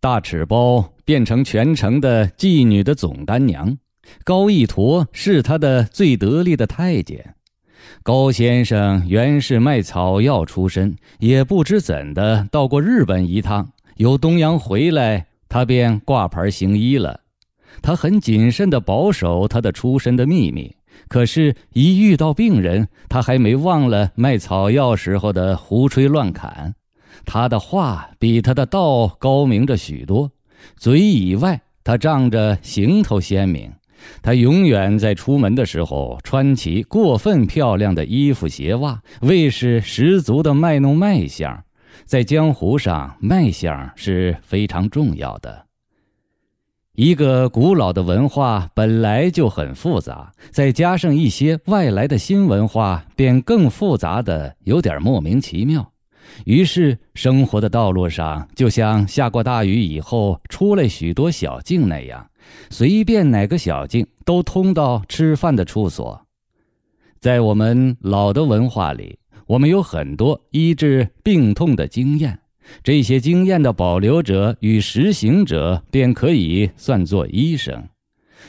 大尺包变成全城的妓女的总丹娘，高一陀是他的最得力的太监。高先生原是卖草药出身，也不知怎的到过日本一趟，由东洋回来，他便挂牌行医了。他很谨慎的保守他的出身的秘密，可是，一遇到病人，他还没忘了卖草药时候的胡吹乱侃。他的话比他的道高明着许多，嘴以外，他仗着行头鲜明，他永远在出门的时候穿起过分漂亮的衣服鞋袜，为是十足的卖弄卖相。在江湖上，卖相是非常重要的。一个古老的文化本来就很复杂，再加上一些外来的新文化，便更复杂的有点莫名其妙。于是，生活的道路上就像下过大雨以后出来许多小径那样，随便哪个小径都通到吃饭的处所。在我们老的文化里，我们有很多医治病痛的经验，这些经验的保留者与实行者便可以算作医生。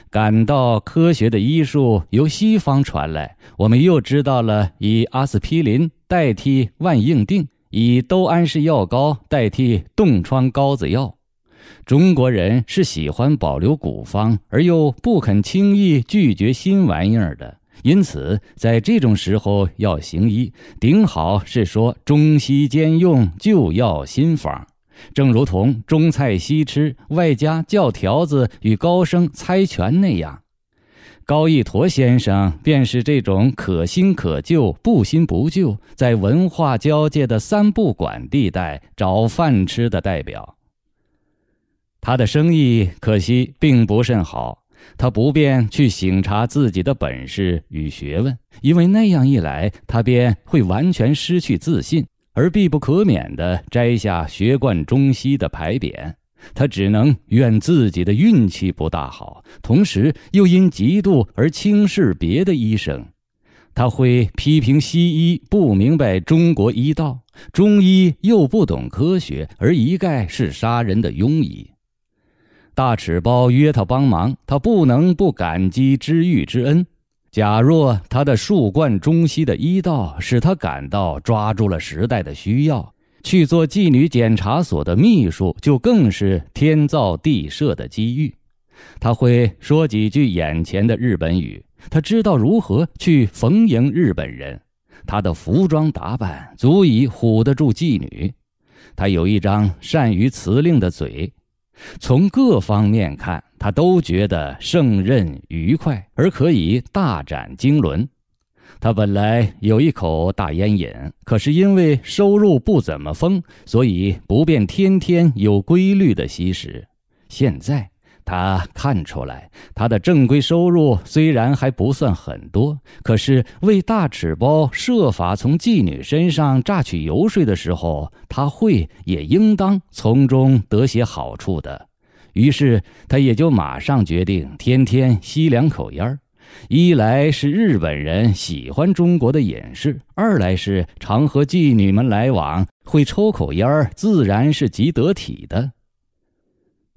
感到科学的医术由西方传来，我们又知道了以阿司匹林代替万应锭。以都安氏药膏代替冻疮膏子药，中国人是喜欢保留古方而又不肯轻易拒绝新玩意儿的，因此在这种时候要行医，顶好是说中西兼用旧药新方，正如同中菜西吃，外加教条子与高僧猜拳那样。高一陀先生便是这种可新可旧、不新不旧，在文化交界的三不管地带找饭吃的代表。他的生意可惜并不甚好，他不便去省察自己的本事与学问，因为那样一来，他便会完全失去自信，而必不可免地摘下学贯中西的牌匾。他只能怨自己的运气不大好，同时又因嫉妒而轻视别的医生。他会批评西医不明白中国医道，中医又不懂科学，而一概是杀人的庸医。大齿包约他帮忙，他不能不感激知遇之恩。假若他的树冠中西的医道，使他感到抓住了时代的需要。去做妓女检查所的秘书，就更是天造地设的机遇。他会说几句眼前的日本语，他知道如何去逢迎日本人，他的服装打扮足以唬得住妓女，他有一张善于辞令的嘴，从各方面看，他都觉得胜任愉快，而可以大展经纶。他本来有一口大烟瘾，可是因为收入不怎么丰，所以不便天天有规律的吸食。现在他看出来，他的正规收入虽然还不算很多，可是为大尺包设法从妓女身上榨取油水的时候，他会也应当从中得些好处的。于是他也就马上决定，天天吸两口烟儿。一来是日本人喜欢中国的隐士，二来是常和妓女们来往，会抽口烟儿，自然是极得体的。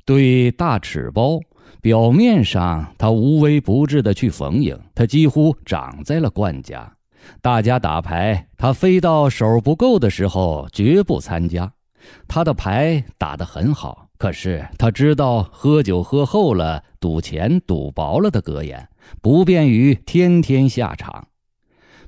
对大尺包，表面上他无微不至的去逢迎，他几乎长在了冠家。大家打牌，他非到手不够的时候绝不参加。他的牌打得很好。可是他知道“喝酒喝厚了，赌钱赌薄了”的格言，不便于天天下场。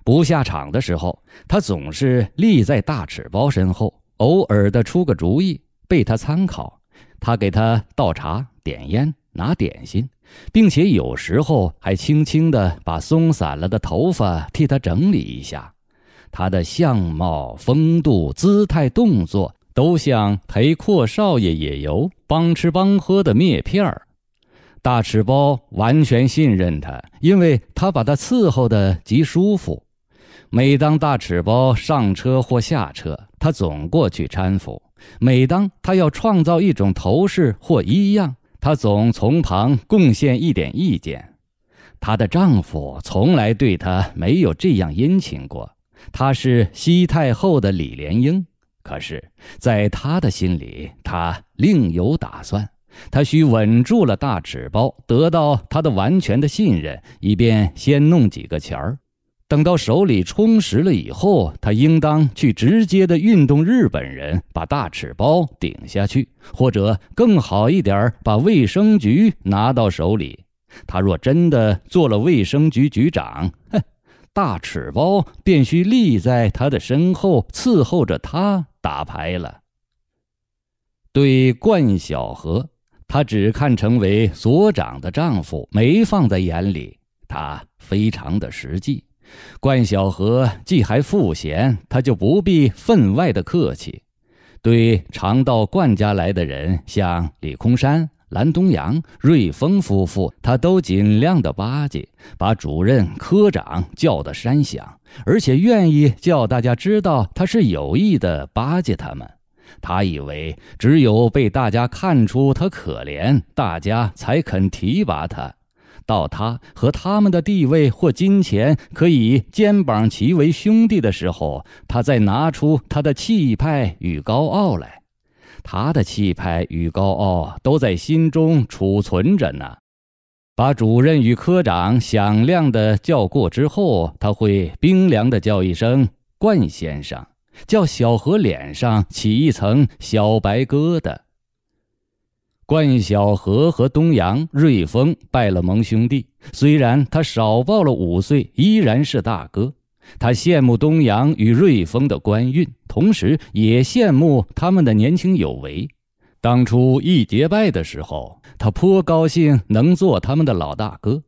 不下场的时候，他总是立在大尺包身后，偶尔的出个主意被他参考。他给他倒茶、点烟、拿点心，并且有时候还轻轻的把松散了的头发替他整理一下。他的相貌、风度、姿态、动作。都像陪阔少爷野游、帮吃帮喝的篾片儿，大赤包完全信任他，因为他把他伺候的极舒服。每当大赤包上车或下车，他总过去搀扶；每当他要创造一种头饰或衣样，他总从旁贡献一点意见。她的丈夫从来对她没有这样殷勤过。她是西太后的李莲英。可是，在他的心里，他另有打算。他需稳住了大尺包，得到他的完全的信任，以便先弄几个钱儿。等到手里充实了以后，他应当去直接的运动日本人，把大尺包顶下去，或者更好一点，把卫生局拿到手里。他若真的做了卫生局局长，哼，大尺包便需立在他的身后伺候着他。打牌了。对冠晓荷，她只看成为所长的丈夫，没放在眼里。她非常的实际。冠晓荷既还赋闲，她就不必分外的客气。对常到冠家来的人，像李空山。蓝东阳、瑞丰夫妇，他都尽量的巴结，把主任、科长叫得山响，而且愿意叫大家知道他是有意的巴结他们。他以为只有被大家看出他可怜，大家才肯提拔他。到他和他们的地位或金钱可以肩膀齐为兄弟的时候，他再拿出他的气派与高傲来。他的气派与高傲都在心中储存着呢。把主任与科长响亮的叫过之后，他会冰凉的叫一声“冠先生”，叫小何脸上起一层小白疙瘩。冠小何和东阳、瑞丰拜了盟兄弟，虽然他少报了五岁，依然是大哥。他羡慕东阳与瑞丰的官运，同时也羡慕他们的年轻有为。当初一结拜的时候，他颇高兴能做他们的老大哥；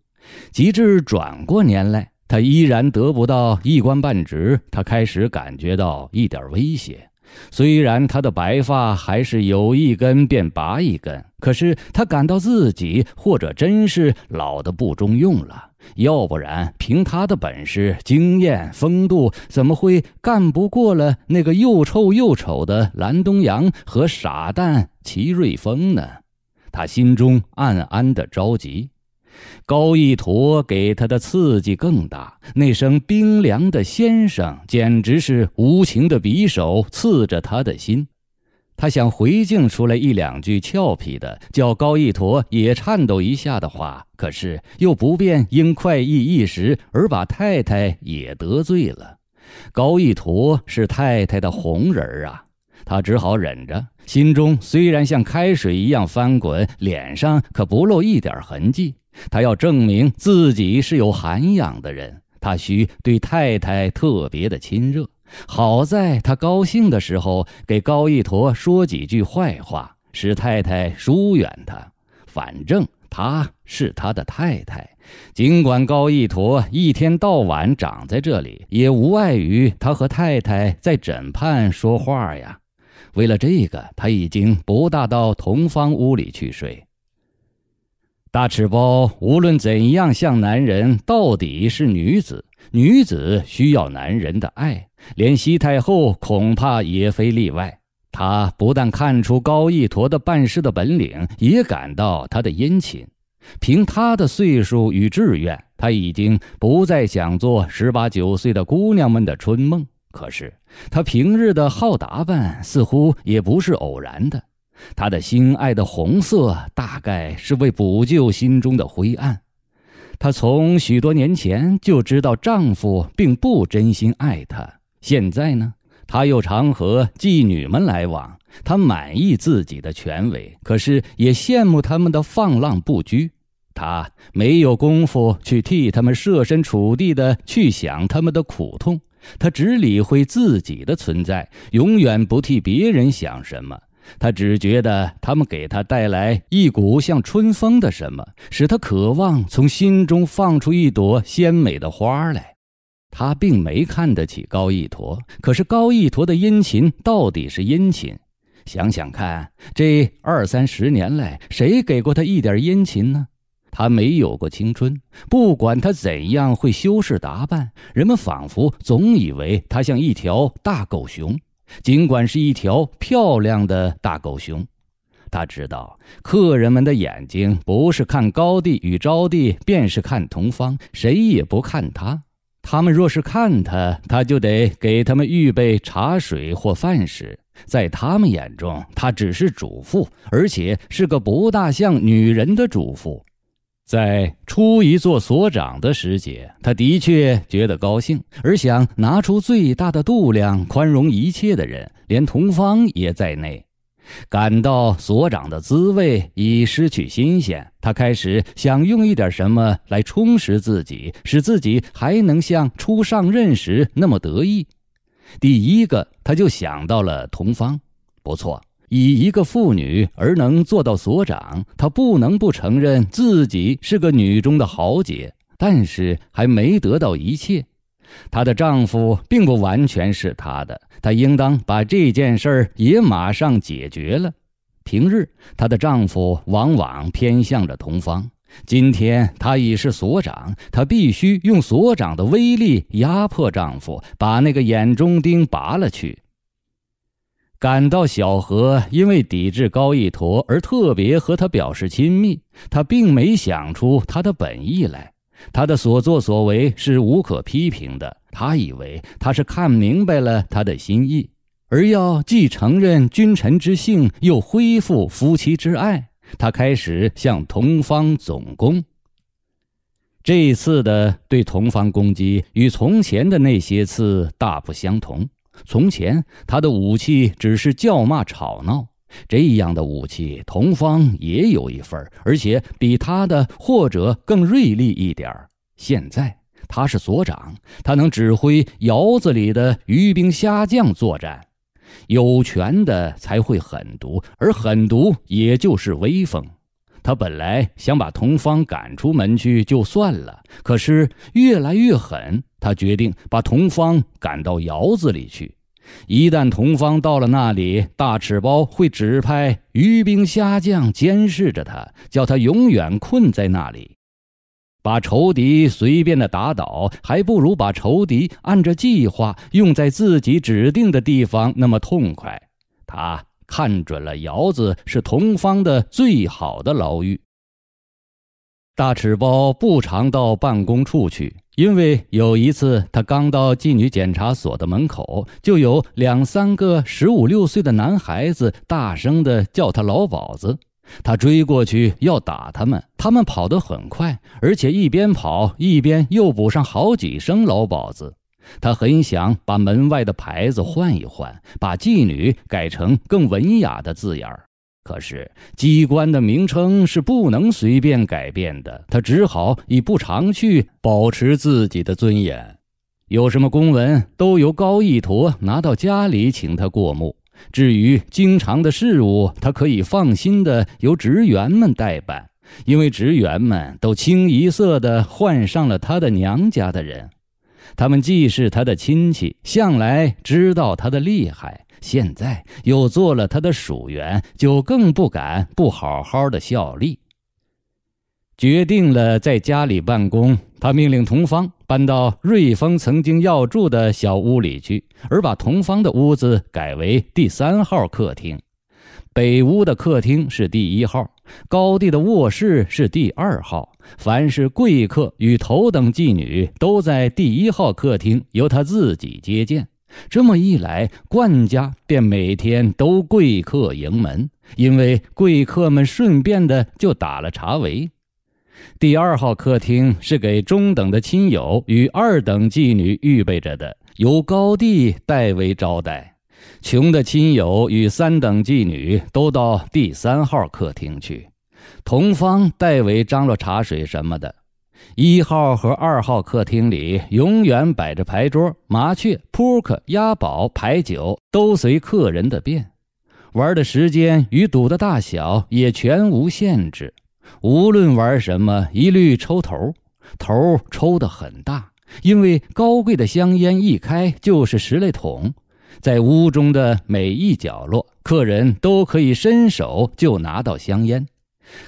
及至转过年来，他依然得不到一官半职，他开始感觉到一点威胁。虽然他的白发还是有一根便拔一根，可是他感到自己或者真是老的不中用了。要不然，凭他的本事、经验、风度，怎么会干不过了那个又臭又丑的蓝东阳和傻蛋齐瑞峰呢？他心中暗暗的着急。高一坨给他的刺激更大，那声冰凉的“先生”简直是无情的匕首刺着他的心。他想回敬出来一两句俏皮的，叫高一坨也颤抖一下的话，可是又不便因快意一时而把太太也得罪了。高一坨是太太的红人儿啊。他只好忍着，心中虽然像开水一样翻滚，脸上可不露一点痕迹。他要证明自己是有涵养的人，他需对太太特别的亲热。好在他高兴的时候，给高一坨说几句坏话，使太太疏远他。反正他是他的太太，尽管高一坨一天到晚长在这里，也无碍于他和太太在枕畔说话呀。为了这个，他已经不大到同方屋里去睡。大赤包无论怎样像男人，到底是女子，女子需要男人的爱，连西太后恐怕也非例外。她不但看出高一坨的办事的本领，也感到他的殷勤。凭他的岁数与志愿，他已经不再想做十八九岁的姑娘们的春梦。可是，她平日的好打扮似乎也不是偶然的。她的心爱的红色，大概是为补救心中的灰暗。她从许多年前就知道丈夫并不真心爱她。现在呢，她又常和妓女们来往。她满意自己的权威，可是也羡慕他们的放浪不拘。她没有功夫去替他们设身处地的去想他们的苦痛。他只理会自己的存在，永远不替别人想什么。他只觉得他们给他带来一股像春风的什么，使他渴望从心中放出一朵鲜美的花来。他并没看得起高一坨，可是高一坨的殷勤到底是殷勤。想想看，这二三十年来，谁给过他一点殷勤呢？他没有过青春，不管他怎样会修饰打扮，人们仿佛总以为他像一条大狗熊，尽管是一条漂亮的大狗熊。他知道客人们的眼睛不是看高地与招娣，便是看同方，谁也不看他。他们若是看他，他就得给他们预备茶水或饭食。在他们眼中，他只是主妇，而且是个不大像女人的主妇。在初一做所长的时节，他的确觉得高兴，而想拿出最大的度量宽容一切的人，连同方也在内，感到所长的滋味已失去新鲜。他开始想用一点什么来充实自己，使自己还能像初上任时那么得意。第一个，他就想到了同方，不错。以一个妇女而能做到所长，她不能不承认自己是个女中的豪杰。但是还没得到一切，她的丈夫并不完全是她的。她应当把这件事儿也马上解决了。平日她的丈夫往往偏向着同方，今天她已是所长，她必须用所长的威力压迫丈夫，把那个眼中钉拔了去。感到小何因为抵制高一坨而特别和他表示亲密，他并没想出他的本意来。他的所作所为是无可批评的。他以为他是看明白了他的心意，而要既承认君臣之性，又恢复夫妻之爱。他开始向同方总攻。这次的对同方攻击与从前的那些次大不相同。从前，他的武器只是叫骂吵闹，这样的武器，同方也有一份而且比他的或者更锐利一点现在他是所长，他能指挥窑子里的鱼兵虾将作战，有权的才会狠毒，而狠毒也就是威风。他本来想把童芳赶出门去就算了，可是越来越狠，他决定把童芳赶到窑子里去。一旦童芳到了那里，大赤包会指派鱼兵虾将监视着他，叫他永远困在那里。把仇敌随便的打倒，还不如把仇敌按着计划用在自己指定的地方，那么痛快。他。看准了窑子是同方的最好的牢狱。大赤包不常到办公处去，因为有一次他刚到妓女检查所的门口，就有两三个十五六岁的男孩子大声的叫他老鸨子，他追过去要打他们，他们跑得很快，而且一边跑一边又补上好几声老鸨子。他很想把门外的牌子换一换，把妓女改成更文雅的字眼儿，可是机关的名称是不能随便改变的。他只好以不常去保持自己的尊严。有什么公文都由高一陀拿到家里请他过目，至于经常的事务，他可以放心的由职员们代办，因为职员们都清一色的换上了他的娘家的人。他们既是他的亲戚，向来知道他的厉害，现在又做了他的属员，就更不敢不好好的效力。决定了在家里办公，他命令同方搬到瑞丰曾经要住的小屋里去，而把同方的屋子改为第三号客厅，北屋的客厅是第一号。高地的卧室是第二号，凡是贵客与头等妓女都在第一号客厅，由他自己接见。这么一来，冠家便每天都贵客迎门，因为贵客们顺便的就打了茶围。第二号客厅是给中等的亲友与二等妓女预备着的，由高帝代为招待。穷的亲友与三等妓女都到第三号客厅去，同方代为张罗茶水什么的。一号和二号客厅里永远摆着牌桌、麻雀、扑克、押宝、牌九，都随客人的便，玩的时间与赌的大小也全无限制。无论玩什么，一律抽头，头抽得很大，因为高贵的香烟一开就是十来桶。在屋中的每一角落，客人都可以伸手就拿到香烟。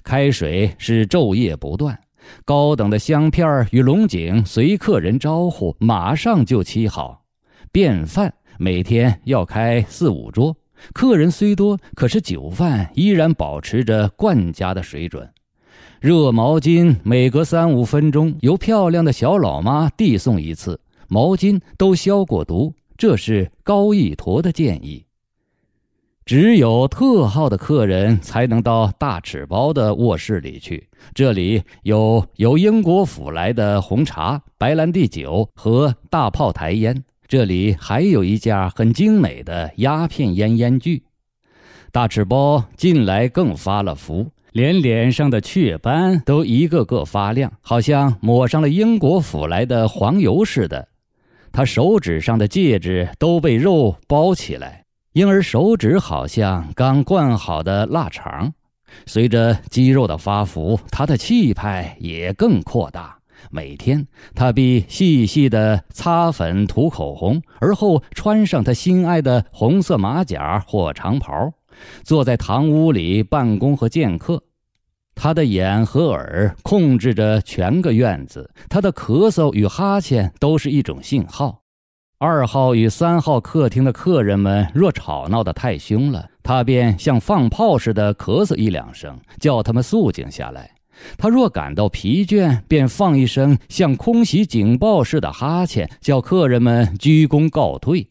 开水是昼夜不断，高等的香片儿与龙井随客人招呼，马上就沏好。便饭每天要开四五桌，客人虽多，可是酒饭依然保持着冠家的水准。热毛巾每隔三五分钟由漂亮的小老妈递送一次，毛巾都消过毒。这是高一坨的建议。只有特号的客人才能到大尺包的卧室里去。这里有由英国府来的红茶、白兰地酒和大炮台烟。这里还有一架很精美的鸦片烟烟具。大赤包近来更发了福，连脸上的雀斑都一个个发亮，好像抹上了英国府来的黄油似的。他手指上的戒指都被肉包起来，因而手指好像刚灌好的腊肠。随着肌肉的发福，他的气派也更扩大。每天，他必细细地擦粉、涂口红，而后穿上他心爱的红色马甲或长袍，坐在堂屋里办公和见客。他的眼和耳控制着全个院子，他的咳嗽与哈欠都是一种信号。二号与三号客厅的客人们若吵闹得太凶了，他便像放炮似的咳嗽一两声，叫他们肃静下来。他若感到疲倦，便放一声像空袭警报似的哈欠，叫客人们鞠躬告退。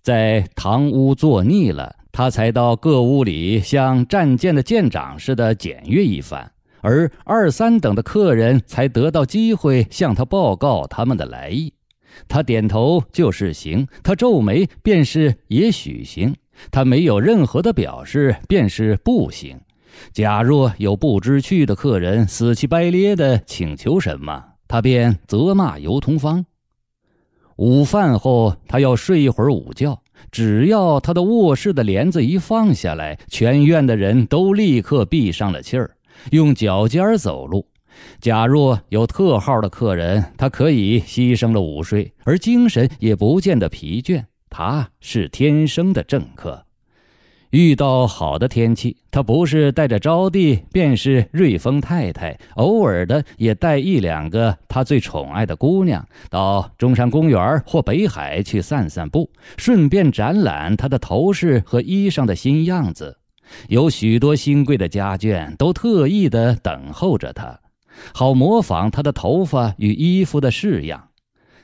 在堂屋坐腻了。他才到各屋里，像战舰的舰长似的检阅一番，而二三等的客人才得到机会向他报告他们的来意。他点头就是行，他皱眉便是也许行，他没有任何的表示便是不行。假若有不知趣的客人死乞白咧的请求什么，他便责骂尤同芳。午饭后，他要睡一会儿午觉。只要他的卧室的帘子一放下来，全院的人都立刻闭上了气儿，用脚尖走路。假若有特号的客人，他可以牺牲了午睡，而精神也不见得疲倦。他是天生的政客。遇到好的天气，他不是带着招娣，便是瑞丰太太，偶尔的也带一两个他最宠爱的姑娘到中山公园或北海去散散步，顺便展览他的头饰和衣裳的新样子。有许多新贵的家眷都特意的等候着他，好模仿他的头发与衣服的式样。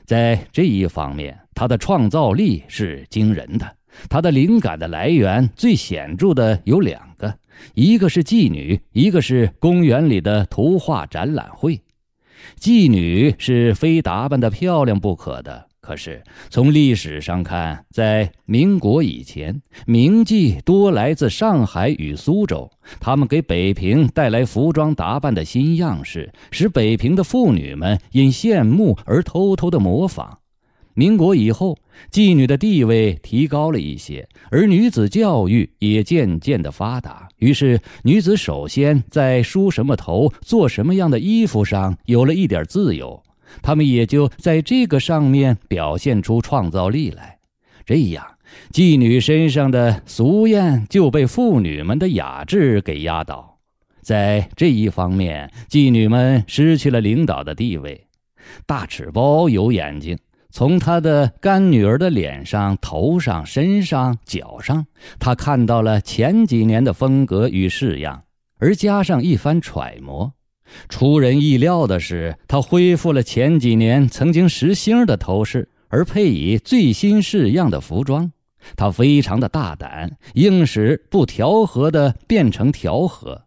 在这一方面，他的创造力是惊人的。他的灵感的来源最显著的有两个，一个是妓女，一个是公园里的图画展览会。妓女是非打扮的漂亮不可的。可是从历史上看，在民国以前，名妓多来自上海与苏州，他们给北平带来服装打扮的新样式，使北平的妇女们因羡慕而偷偷的模仿。民国以后。妓女的地位提高了一些，而女子教育也渐渐的发达。于是，女子首先在梳什么头、做什么样的衣服上有了一点自由，她们也就在这个上面表现出创造力来。这样，妓女身上的俗艳就被妇女们的雅致给压倒，在这一方面，妓女们失去了领导的地位。大齿包有眼睛。从他的干女儿的脸上、头上、身上、脚上，他看到了前几年的风格与式样，而加上一番揣摩，出人意料的是，他恢复了前几年曾经时兴的头饰，而配以最新式样的服装。他非常的大胆，硬使不调和的变成调和。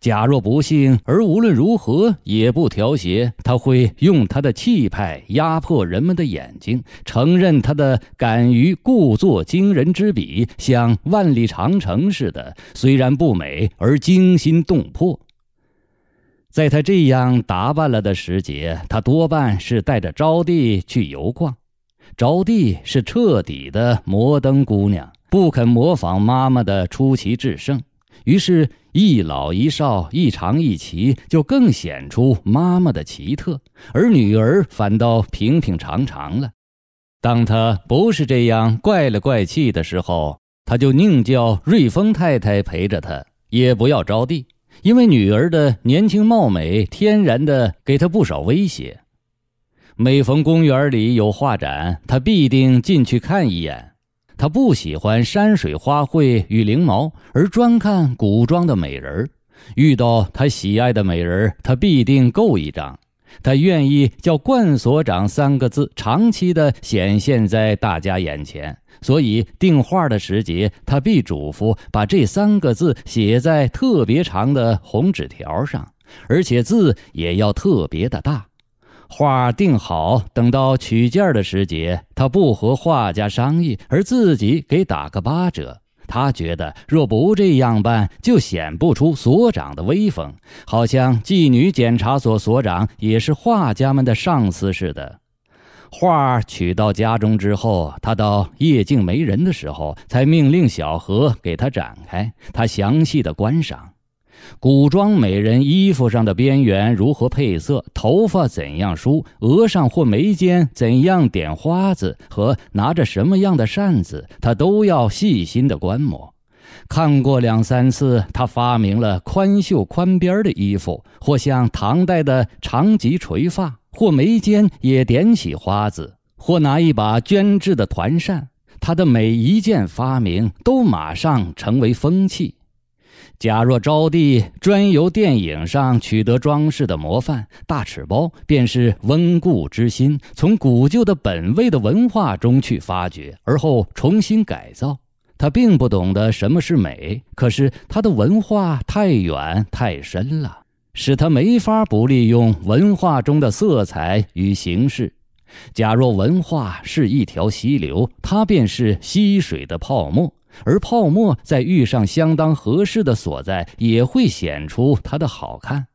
假若不幸而无论如何也不调谐，他会用他的气派压迫人们的眼睛，承认他的敢于故作惊人之笔，像万里长城似的，虽然不美而惊心动魄。在他这样打扮了的时节，他多半是带着招娣去游逛，招娣是彻底的摩登姑娘，不肯模仿妈妈的出奇制胜。于是，一老一少，一长一齐，就更显出妈妈的奇特，而女儿反倒平平常常了。当她不是这样怪了怪气的时候，她就宁叫瑞丰太太陪着他，也不要招娣，因为女儿的年轻貌美，天然的给她不少威胁。每逢公园里有画展，她必定进去看一眼。他不喜欢山水花卉与翎毛，而专看古装的美人儿。遇到他喜爱的美人儿，他必定购一张。他愿意叫“冠所长”三个字长期的显现在大家眼前，所以定画的时节，他必嘱咐把这三个字写在特别长的红纸条上，而且字也要特别的大。画定好，等到取件的时节，他不和画家商议，而自己给打个八折。他觉得若不这样办，就显不出所长的威风，好像妓女检查所所长也是画家们的上司似的。画取到家中之后，他到夜静没人的时候，才命令小何给他展开，他详细的观赏。古装美人衣服上的边缘如何配色，头发怎样梳，额上或眉间怎样点花子，和拿着什么样的扇子，他都要细心的观摩。看过两三次，他发明了宽袖宽边的衣服，或像唐代的长髻垂发，或眉间也点起花子，或拿一把绢制的团扇。他的每一件发明都马上成为风气。假若招娣专由电影上取得装饰的模范，大齿包便是温故知新，从古旧的本位的文化中去发掘，而后重新改造。他并不懂得什么是美，可是他的文化太远太深了，使他没法不利用文化中的色彩与形式。假若文化是一条溪流，它便是溪水的泡沫。而泡沫在遇上相当合适的所在，也会显出它的好看。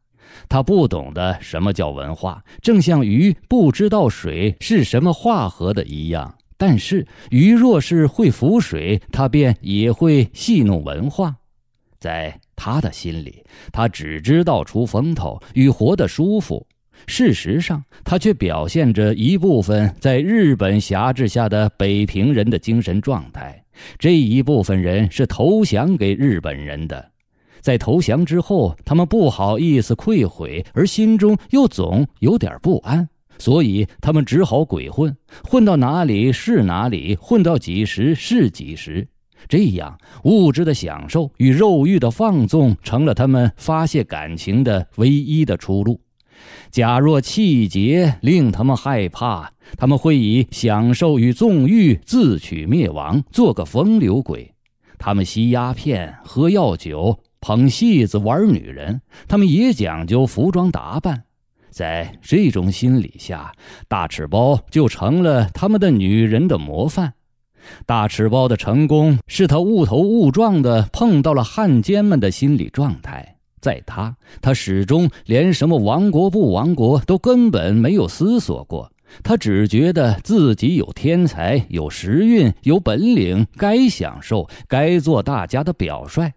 他不懂得什么叫文化，正像鱼不知道水是什么化合的一样。但是鱼若是会浮水，它便也会戏弄文化。在他的心里，他只知道出风头与活得舒服。事实上，他却表现着一部分在日本辖制下的北平人的精神状态。这一部分人是投降给日本人的，在投降之后，他们不好意思愧悔，而心中又总有点不安，所以他们只好鬼混，混到哪里是哪里，混到几时是几时。这样，物质的享受与肉欲的放纵成了他们发泄感情的唯一的出路。假若气节令他们害怕，他们会以享受与纵欲自取灭亡，做个风流鬼。他们吸鸦片，喝药酒，捧戏子，玩女人。他们也讲究服装打扮。在这种心理下，大赤包就成了他们的女人的模范。大赤包的成功是他误头误撞地碰到了汉奸们的心理状态。在他，他始终连什么亡国不亡国都根本没有思索过。他只觉得自己有天才，有时运，有本领，该享受，该做大家的表率。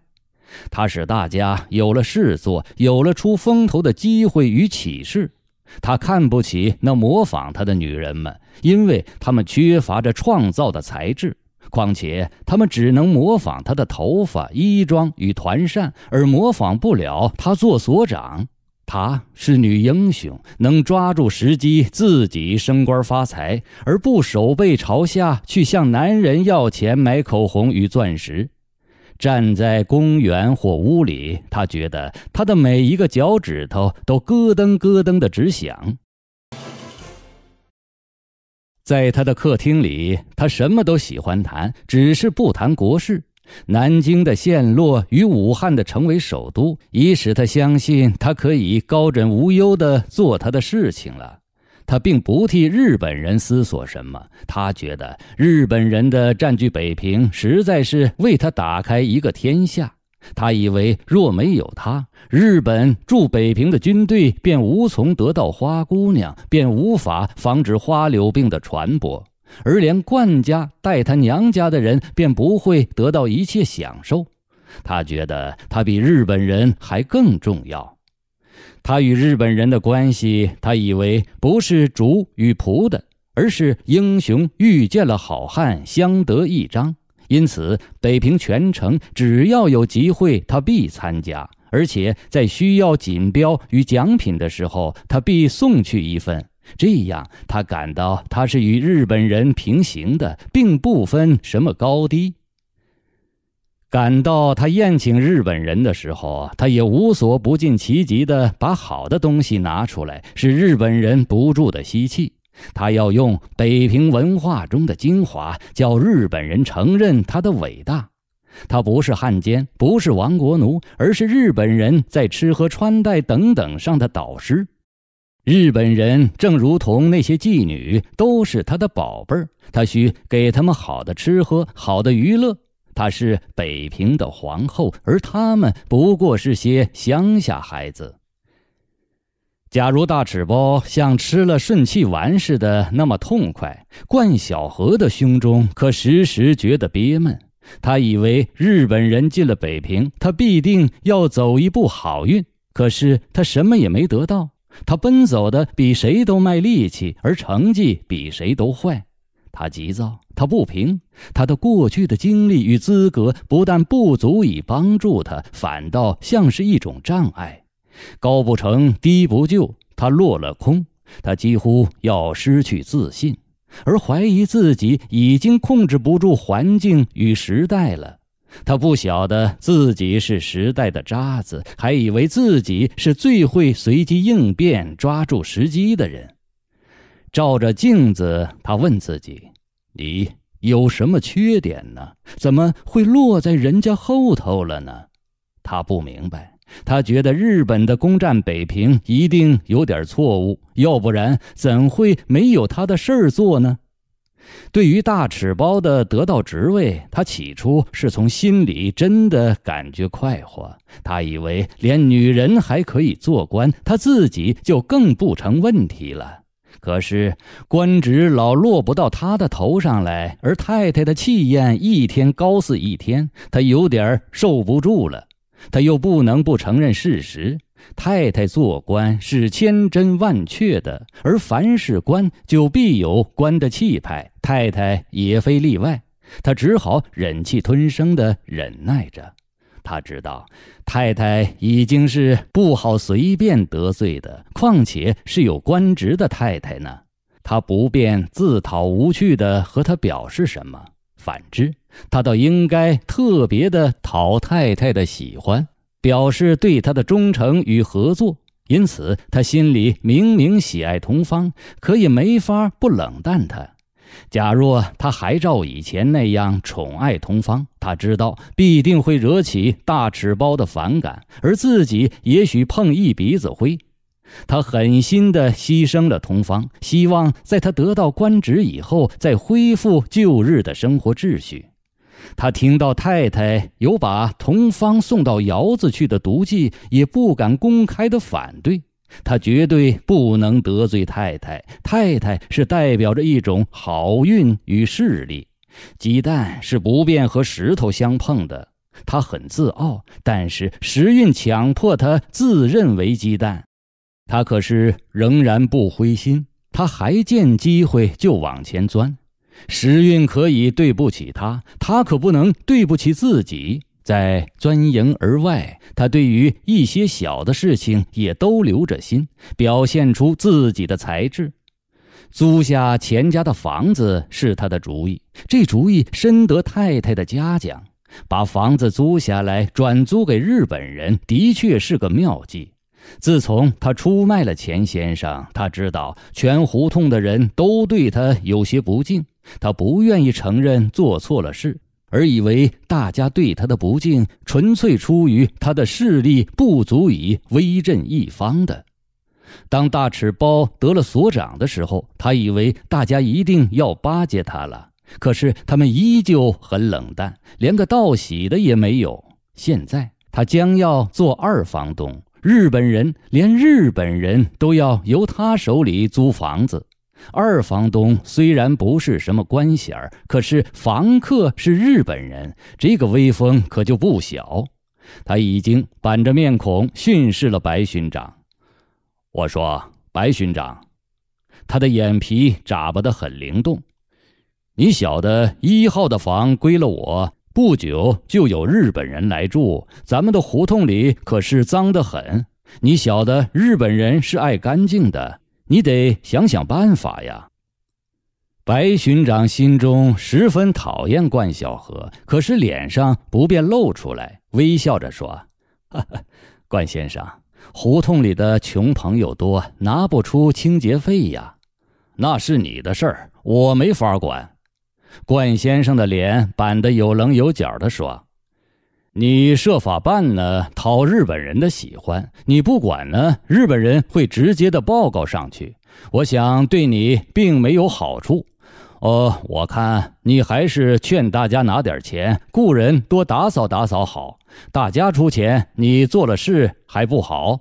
他使大家有了事做，有了出风头的机会与启示。他看不起那模仿他的女人们，因为他们缺乏着创造的才智。况且，他们只能模仿她的头发、衣装与团扇，而模仿不了她做所长。她是女英雄，能抓住时机自己升官发财，而不手背朝下去向男人要钱买口红与钻石。站在公园或屋里，她觉得她的每一个脚趾头都咯噔咯噔的直响。在他的客厅里，他什么都喜欢谈，只是不谈国事。南京的陷落与武汉的成为首都，已使他相信他可以高枕无忧地做他的事情了。他并不替日本人思索什么，他觉得日本人的占据北平，实在是为他打开一个天下。他以为，若没有他，日本驻北平的军队便无从得到花姑娘，便无法防止花柳病的传播，而连冠家带他娘家的人便不会得到一切享受。他觉得他比日本人还更重要。他与日本人的关系，他以为不是主与仆的，而是英雄遇见了好汉，相得益彰。因此，北平全城只要有集会，他必参加；而且在需要锦标与奖品的时候，他必送去一份。这样，他感到他是与日本人平行的，并不分什么高低。感到他宴请日本人的时候，他也无所不尽其极的把好的东西拿出来，使日本人不住的吸气。他要用北平文化中的精华，叫日本人承认他的伟大。他不是汉奸，不是亡国奴，而是日本人在吃喝穿戴等等上的导师。日本人正如同那些妓女，都是他的宝贝儿。他需给他们好的吃喝，好的娱乐。他是北平的皇后，而他们不过是些乡下孩子。假如大齿包像吃了顺气丸似的那么痛快，冠晓荷的胸中可时时觉得憋闷。他以为日本人进了北平，他必定要走一步好运。可是他什么也没得到。他奔走的比谁都卖力气，而成绩比谁都坏。他急躁，他不平。他的过去的经历与资格不但不足以帮助他，反倒像是一种障碍。高不成，低不就，他落了空，他几乎要失去自信，而怀疑自己已经控制不住环境与时代了。他不晓得自己是时代的渣子，还以为自己是最会随机应变、抓住时机的人。照着镜子，他问自己：“你有什么缺点呢？怎么会落在人家后头了呢？”他不明白。他觉得日本的攻占北平一定有点错误，要不然怎会没有他的事儿做呢？对于大尺包的得到职位，他起初是从心里真的感觉快活。他以为连女人还可以做官，他自己就更不成问题了。可是官职老落不到他的头上来，而太太的气焰一天高似一天，他有点儿受不住了。他又不能不承认事实，太太做官是千真万确的，而凡是官就必有官的气派，太太也非例外。他只好忍气吞声地忍耐着。他知道太太已经是不好随便得罪的，况且是有官职的太太呢，他不便自讨无趣地和他表示什么。反之，他倒应该特别的讨太太的喜欢，表示对她的忠诚与合作。因此，他心里明明喜爱同芳，可也没法不冷淡他。假若他还照以前那样宠爱同芳，他知道必定会惹起大齿包的反感，而自己也许碰一鼻子灰。他狠心地牺牲了同芳，希望在他得到官职以后，再恢复旧日的生活秩序。他听到太太有把同芳送到窑子去的毒计，也不敢公开的反对。他绝对不能得罪太太，太太是代表着一种好运与势力。鸡蛋是不便和石头相碰的，他很自傲，但是时运强迫他自认为鸡蛋。他可是仍然不灰心，他还见机会就往前钻。时运可以对不起他，他可不能对不起自己。在钻营而外，他对于一些小的事情也都留着心，表现出自己的才智。租下钱家的房子是他的主意，这主意深得太太的嘉奖。把房子租下来，转租给日本人，的确是个妙计。自从他出卖了钱先生，他知道全胡同的人都对他有些不敬，他不愿意承认做错了事，而以为大家对他的不敬纯粹出于他的势力不足以威震一方的。当大齿包得了所长的时候，他以为大家一定要巴结他了，可是他们依旧很冷淡，连个道喜的也没有。现在他将要做二房东。日本人连日本人都要由他手里租房子，二房东虽然不是什么官衔，可是房客是日本人，这个威风可就不小。他已经板着面孔训斥了白巡长。我说：“白巡长，他的眼皮眨巴得很灵动。你晓得一号的房归了我。”不久就有日本人来住，咱们的胡同里可是脏得很。你晓得日本人是爱干净的，你得想想办法呀。白巡长心中十分讨厌冠晓荷，可是脸上不便露出来，微笑着说：“哈哈，冠先生，胡同里的穷朋友多，拿不出清洁费呀，那是你的事儿，我没法管。”冠先生的脸板得有棱有角的说：“你设法办呢，讨日本人的喜欢；你不管呢，日本人会直接的报告上去。我想对你并没有好处。哦，我看你还是劝大家拿点钱雇人多打扫打扫好。大家出钱，你做了事还不好？”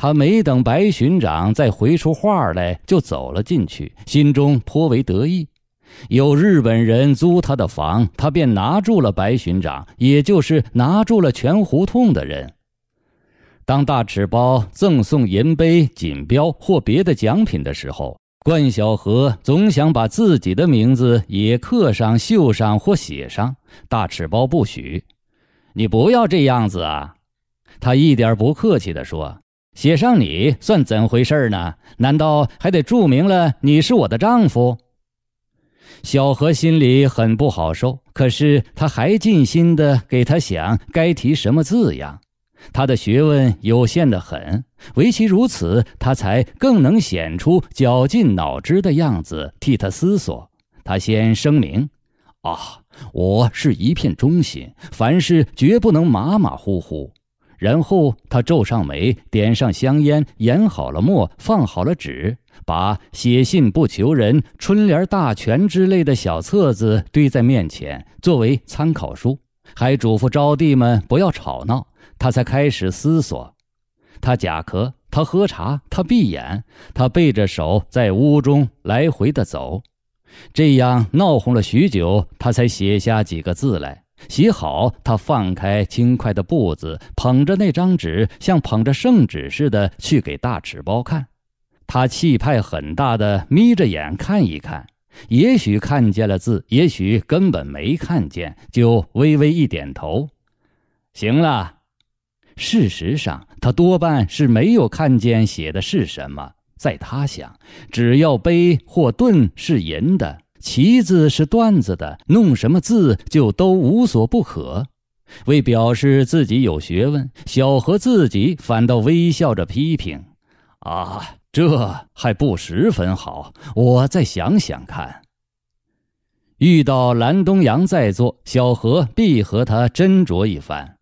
他没等白巡长再回出话来，就走了进去，心中颇为得意。有日本人租他的房，他便拿住了白巡长，也就是拿住了全胡同的人。当大赤包赠送银杯、锦标或别的奖品的时候，冠晓荷总想把自己的名字也刻上、绣上或写上。大赤包不许，你不要这样子啊！他一点不客气的说：“写上你算怎回事呢？难道还得注明了你是我的丈夫？”小何心里很不好受，可是他还尽心的给他想该提什么字样。他的学问有限的很，唯其如此，他才更能显出绞尽脑汁的样子，替他思索。他先声明：“啊，我是一片忠心，凡事绝不能马马虎虎。”然后他皱上眉，点上香烟，研好了墨，放好了纸。把写信不求人、春联大全之类的小册子堆在面前作为参考书，还嘱咐招弟们不要吵闹，他才开始思索。他假咳，他喝茶，他闭眼，他背着手在屋中来回的走，这样闹哄了许久，他才写下几个字来。写好，他放开轻快的步子，捧着那张纸像捧着圣旨似的去给大纸包看。他气派很大的眯着眼看一看，也许看见了字，也许根本没看见，就微微一点头，行了。事实上，他多半是没有看见写的是什么。在他想，只要碑或盾是银的，旗子是缎子的，弄什么字就都无所不可。为表示自己有学问，小何自己反倒微笑着批评：“啊。”这还不十分好，我再想想看。遇到蓝东阳在座，小何必和他斟酌一番。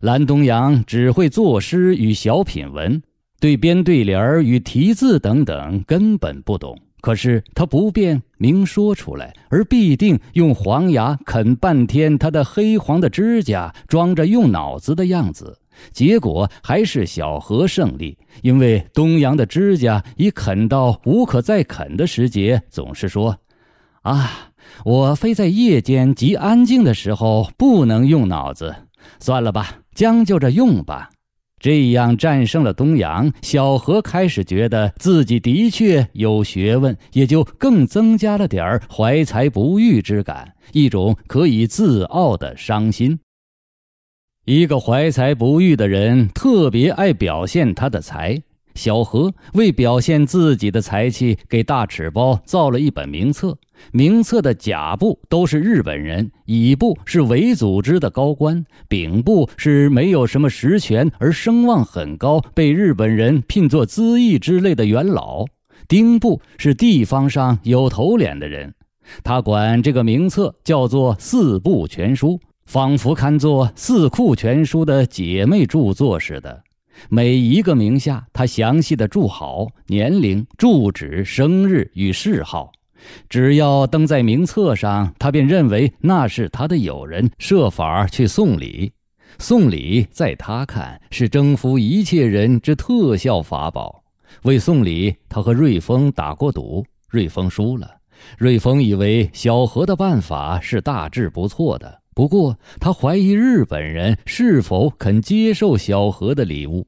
蓝东阳只会作诗与小品文，对编对联与题字等等根本不懂。可是他不便明说出来，而必定用黄牙啃半天，他的黑黄的指甲装着用脑子的样子。结果还是小何胜利，因为东阳的指甲已啃到无可再啃的时节，总是说：“啊，我非在夜间极安静的时候不能用脑子，算了吧，将就着用吧。”这样战胜了东阳，小何开始觉得自己的确有学问，也就更增加了点儿怀才不遇之感，一种可以自傲的伤心。一个怀才不遇的人，特别爱表现他的才。小何为表现自己的才气，给大尺包造了一本名册。名册的甲部都是日本人，乙部是伪组织的高官，丙部是没有什么实权而声望很高、被日本人聘作咨议之类的元老，丁部是地方上有头脸的人。他管这个名册叫做《四部全书》。仿佛看作《四库全书》的姐妹著作似的，每一个名下，他详细的注好年龄、住址、生日与嗜好。只要登在名册上，他便认为那是他的友人，设法去送礼。送礼在他看是征服一切人之特效法宝。为送礼，他和瑞丰打过赌，瑞丰输了。瑞丰以为小何的办法是大致不错的。不过，他怀疑日本人是否肯接受小何的礼物。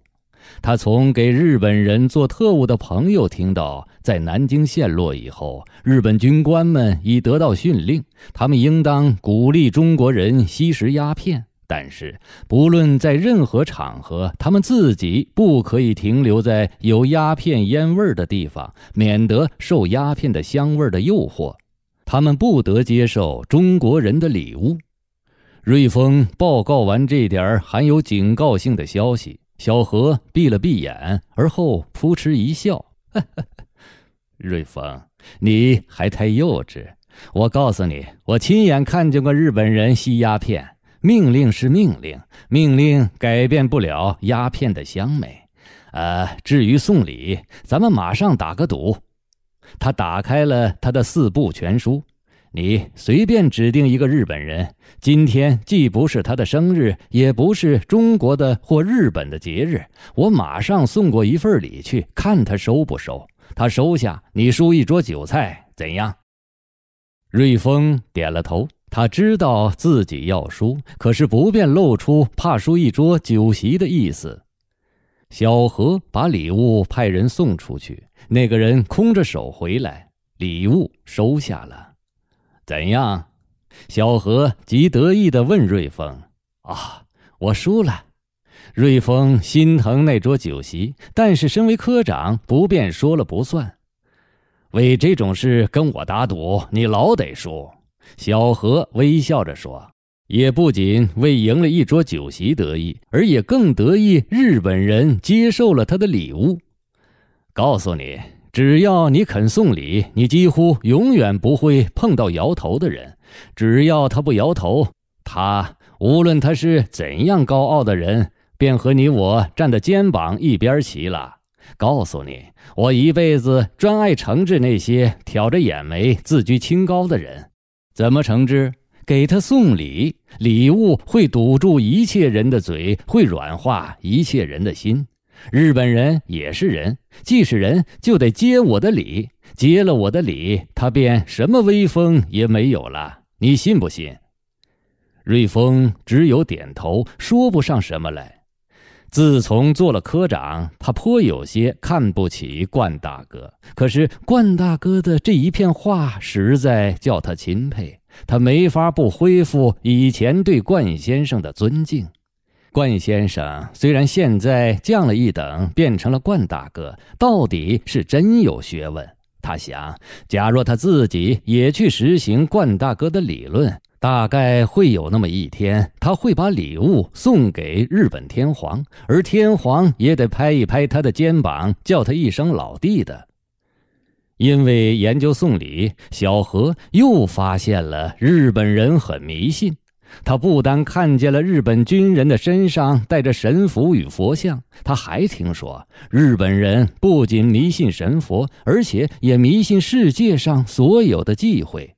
他从给日本人做特务的朋友听到，在南京陷落以后，日本军官们已得到训令，他们应当鼓励中国人吸食鸦片。但是，不论在任何场合，他们自己不可以停留在有鸦片烟味儿的地方，免得受鸦片的香味儿的诱惑。他们不得接受中国人的礼物。瑞丰报告完这点儿含有警告性的消息，小何闭了闭眼，而后扑哧一笑：“呵 呵瑞丰，你还太幼稚。我告诉你，我亲眼看见过日本人吸鸦片。命令是命令，命令改变不了鸦片的香美。呃，至于送礼，咱们马上打个赌。”他打开了他的四部全书。你随便指定一个日本人，今天既不是他的生日，也不是中国的或日本的节日，我马上送过一份礼去，看他收不收。他收下，你输一桌酒菜，怎样？瑞丰点了头，他知道自己要输，可是不便露出怕输一桌酒席的意思。小何把礼物派人送出去，那个人空着手回来，礼物收下了。怎样，小何极得意的问瑞丰：“啊，我输了。”瑞丰心疼那桌酒席，但是身为科长不便说了不算。为这种事跟我打赌，你老得输。”小何微笑着说：“也不仅为赢了一桌酒席得意，而也更得意日本人接受了他的礼物。”告诉你。只要你肯送礼，你几乎永远不会碰到摇头的人。只要他不摇头，他无论他是怎样高傲的人，便和你我站的肩膀一边齐了。告诉你，我一辈子专爱惩治那些挑着眼眉、自居清高的人。怎么惩治？给他送礼，礼物会堵住一切人的嘴，会软化一切人的心。日本人也是人，既是人，就得接我的礼。接了我的礼，他便什么威风也没有了。你信不信？瑞丰只有点头，说不上什么来。自从做了科长，他颇有些看不起冠大哥。可是冠大哥的这一片话，实在叫他钦佩。他没法不恢复以前对冠先生的尊敬。冠先生虽然现在降了一等，变成了冠大哥，到底是真有学问。他想，假若他自己也去实行冠大哥的理论，大概会有那么一天，他会把礼物送给日本天皇，而天皇也得拍一拍他的肩膀，叫他一声老弟的。因为研究送礼，小何又发现了日本人很迷信。他不单看见了日本军人的身上带着神符与佛像，他还听说日本人不仅迷信神佛，而且也迷信世界上所有的忌讳。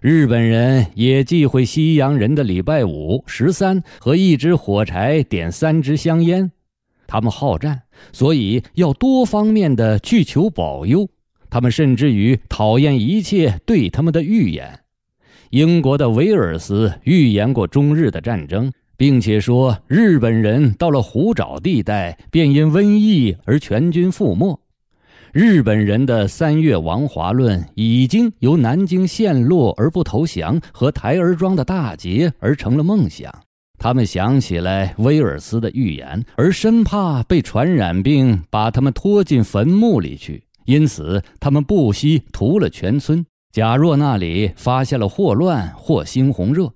日本人也忌讳西洋人的礼拜五、十三和一支火柴点三支香烟。他们好战，所以要多方面的去求保佑。他们甚至于讨厌一切对他们的预言。英国的威尔斯预言过中日的战争，并且说日本人到了虎爪地带便因瘟疫而全军覆没。日本人的三月王华论已经由南京陷落而不投降和台儿庄的大捷而成了梦想。他们想起来威尔斯的预言，而生怕被传染病把他们拖进坟墓里去，因此他们不惜屠了全村。假若那里发现了霍乱或猩红热，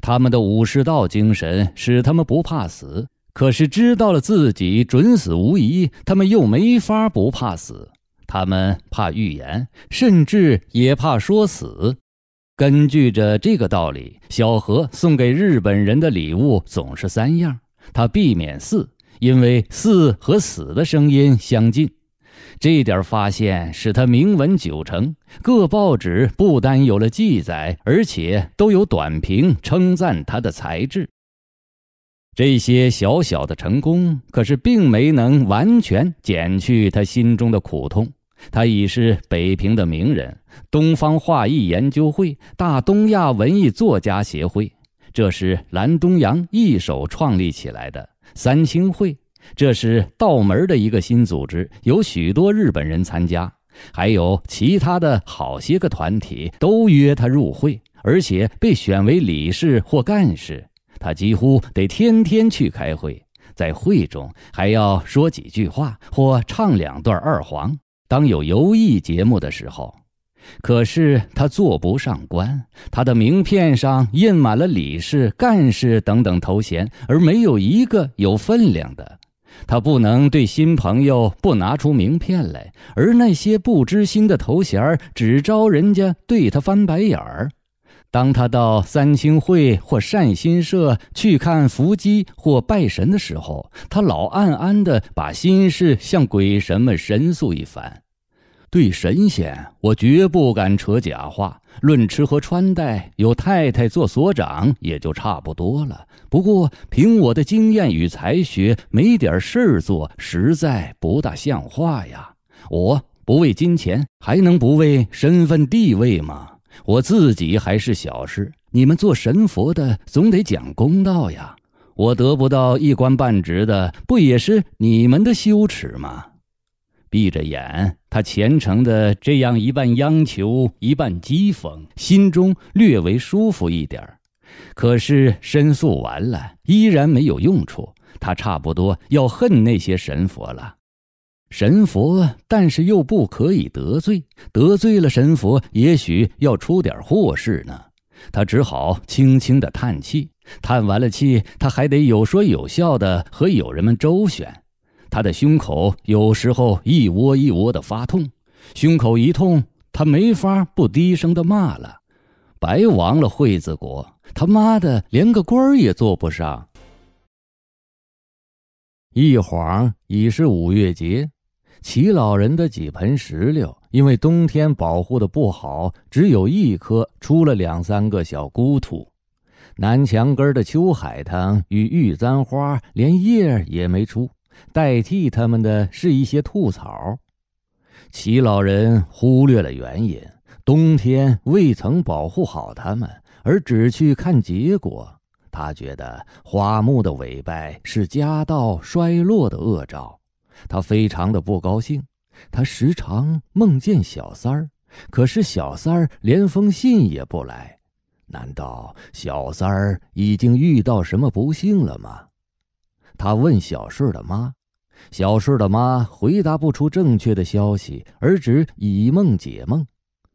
他们的武士道精神使他们不怕死；可是知道了自己准死无疑，他们又没法不怕死。他们怕预言，甚至也怕说死。根据着这个道理，小何送给日本人的礼物总是三样，他避免四，因为四和死的声音相近。这点发现使他名闻九城，各报纸不单有了记载，而且都有短评称赞他的才智。这些小小的成功，可是并没能完全减去他心中的苦痛。他已是北平的名人，东方画艺研究会、大东亚文艺作家协会，这是蓝东阳一手创立起来的三清会。这是道门的一个新组织，有许多日本人参加，还有其他的好些个团体都约他入会，而且被选为理事或干事。他几乎得天天去开会，在会中还要说几句话或唱两段二黄。当有游艺节目的时候，可是他坐不上官。他的名片上印满了理事、干事等等头衔，而没有一个有分量的。他不能对新朋友不拿出名片来，而那些不知心的头衔儿，只招人家对他翻白眼儿。当他到三清会或善心社去看伏击或拜神的时候，他老暗暗地把心事向鬼神们申诉一番。对神仙，我绝不敢扯假话。论吃和穿戴，有太太做所长也就差不多了。不过，凭我的经验与才学，没点事儿做，实在不大像话呀！我不为金钱，还能不为身份地位吗？我自己还是小事，你们做神佛的，总得讲公道呀！我得不到一官半职的，不也是你们的羞耻吗？闭着眼，他虔诚的这样一半央求，一半讥讽，心中略为舒服一点儿。可是申诉完了，依然没有用处。他差不多要恨那些神佛了。神佛，但是又不可以得罪，得罪了神佛，也许要出点祸事呢。他只好轻轻的叹气，叹完了气，他还得有说有笑的和友人们周旋。他的胸口有时候一窝一窝的发痛，胸口一痛，他没法不低声的骂了：“白亡了惠子国，他妈的连个官也做不上。”一晃已是五月节，齐老人的几盆石榴因为冬天保护的不好，只有一颗出了两三个小孤土；南墙根的秋海棠与玉簪花连叶也没出。代替他们的是一些吐槽。齐老人忽略了原因，冬天未曾保护好他们，而只去看结果。他觉得花木的萎败是家道衰落的恶兆，他非常的不高兴。他时常梦见小三儿，可是小三儿连封信也不来，难道小三儿已经遇到什么不幸了吗？他问小顺的妈，小顺的妈回答不出正确的消息，而只以梦解梦。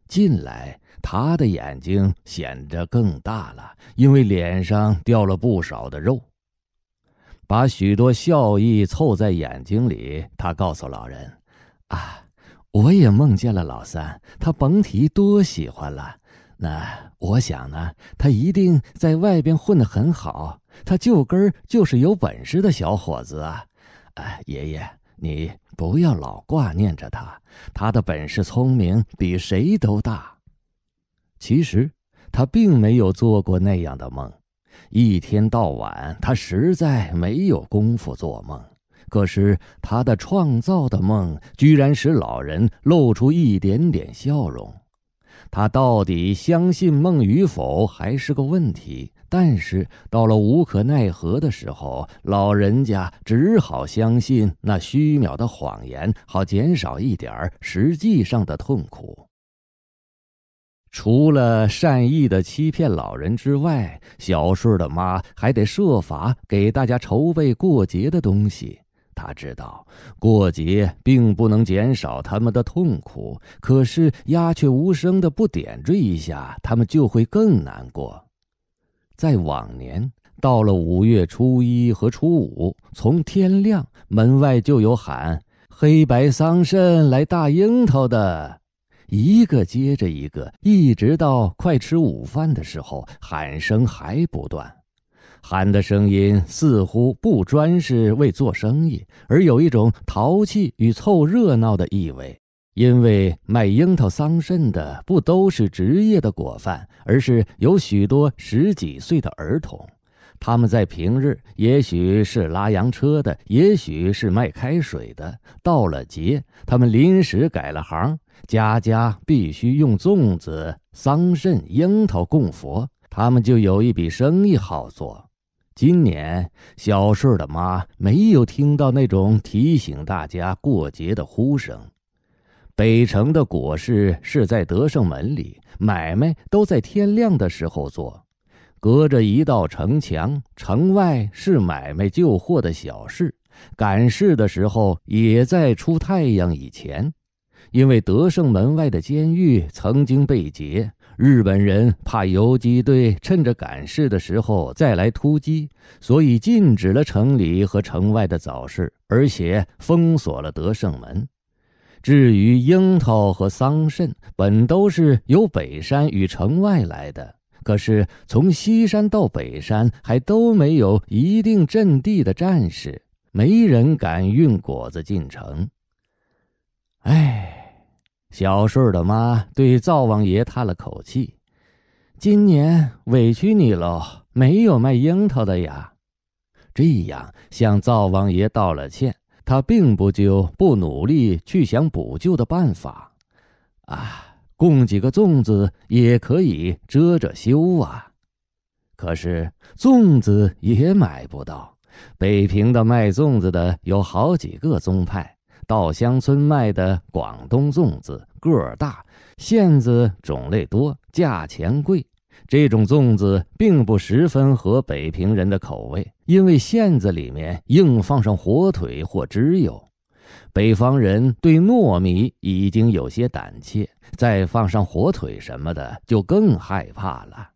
近来他的眼睛显得更大了，因为脸上掉了不少的肉，把许多笑意凑在眼睛里。他告诉老人：“啊，我也梦见了老三，他甭提多喜欢了。那我想呢，他一定在外边混得很好。”他就根儿就是有本事的小伙子啊！哎，爷爷，你不要老挂念着他，他的本事聪明比谁都大。其实他并没有做过那样的梦，一天到晚他实在没有功夫做梦。可是他的创造的梦，居然使老人露出一点点笑容。他到底相信梦与否，还是个问题。但是到了无可奈何的时候，老人家只好相信那虚渺的谎言，好减少一点实际上的痛苦。除了善意的欺骗老人之外，小顺的妈还得设法给大家筹备过节的东西。他知道过节并不能减少他们的痛苦，可是鸦雀无声的不点缀一下，他们就会更难过。在往年，到了五月初一和初五，从天亮门外就有喊“黑白桑葚来大樱桃”的，一个接着一个，一直到快吃午饭的时候，喊声还不断。喊的声音似乎不专是为做生意，而有一种淘气与凑热闹的意味。因为卖樱桃、桑葚的不都是职业的果贩，而是有许多十几岁的儿童。他们在平日也许是拉洋车的，也许是卖开水的。到了节，他们临时改了行。家家必须用粽子、桑葚、樱桃供佛，他们就有一笔生意好做。今年小顺的妈没有听到那种提醒大家过节的呼声。北城的果市是在德胜门里，买卖都在天亮的时候做。隔着一道城墙，城外是买卖旧货的小市。赶市的时候也在出太阳以前，因为德胜门外的监狱曾经被劫，日本人怕游击队趁着赶市的时候再来突击，所以禁止了城里和城外的早市，而且封锁了德胜门。至于樱桃和桑葚，本都是由北山与城外来的。可是从西山到北山，还都没有一定阵地的战士，没人敢运果子进城。哎，小顺儿的妈对灶王爷叹了口气：“今年委屈你喽，没有卖樱桃的呀。”这样向灶王爷道了歉。他并不就不努力去想补救的办法，啊，供几个粽子也可以遮着羞啊。可是粽子也买不到，北平的卖粽子的有好几个宗派，稻香村卖的广东粽子个儿大，馅子种类多，价钱贵。这种粽子并不十分合北平人的口味，因为馅子里面硬放上火腿或汁油，北方人对糯米已经有些胆怯，再放上火腿什么的就更害怕了。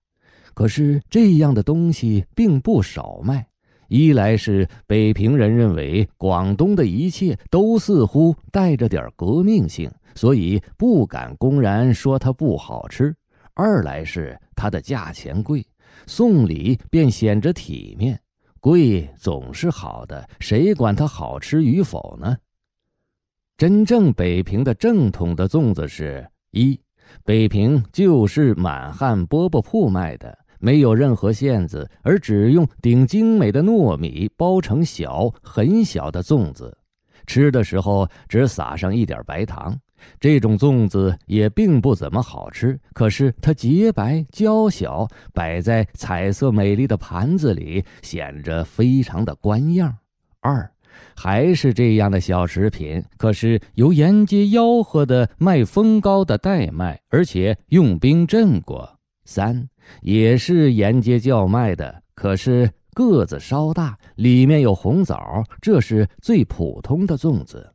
可是这样的东西并不少卖，一来是北平人认为广东的一切都似乎带着点革命性，所以不敢公然说它不好吃。二来是它的价钱贵，送礼便显着体面。贵总是好的，谁管它好吃与否呢？真正北平的正统的粽子是一，北平就是满汉饽饽铺卖的，没有任何馅子，而只用顶精美的糯米包成小很小的粽子，吃的时候只撒上一点白糖。这种粽子也并不怎么好吃，可是它洁白娇小，摆在彩色美丽的盘子里，显着非常的官样。二，还是这样的小食品，可是由沿街吆喝的卖风糕的代卖，而且用冰镇过。三，也是沿街叫卖的，可是个子稍大，里面有红枣，这是最普通的粽子。